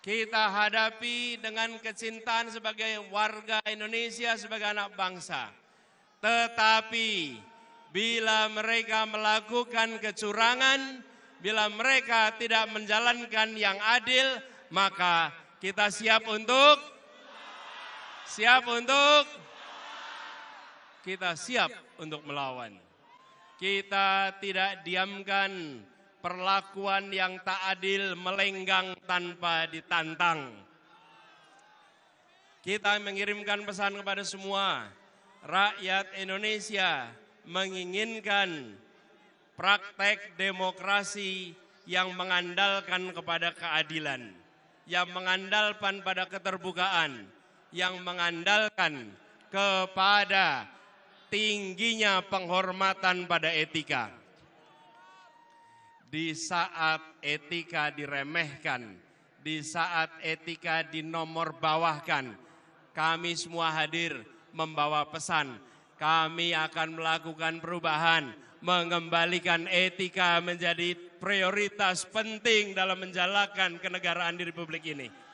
kita hadapi dengan kecintaan sebagai warga Indonesia, sebagai anak bangsa. Tetapi bila mereka melakukan kecurangan, bila mereka tidak menjalankan yang adil, maka kita siap untuk siap untuk kita siap untuk melawan. Kita tidak diamkan perlakuan yang tak adil melenggang tanpa ditantang. Kita mengirimkan pesan kepada semua, rakyat Indonesia menginginkan praktek demokrasi yang mengandalkan kepada keadilan, yang mengandalkan pada keterbukaan, yang mengandalkan kepada tingginya penghormatan pada etika di saat etika diremehkan, di saat etika dinomor bawahkan, kami semua hadir membawa pesan. Kami akan melakukan perubahan, mengembalikan etika menjadi prioritas penting dalam menjalankan kenegaraan di Republik ini.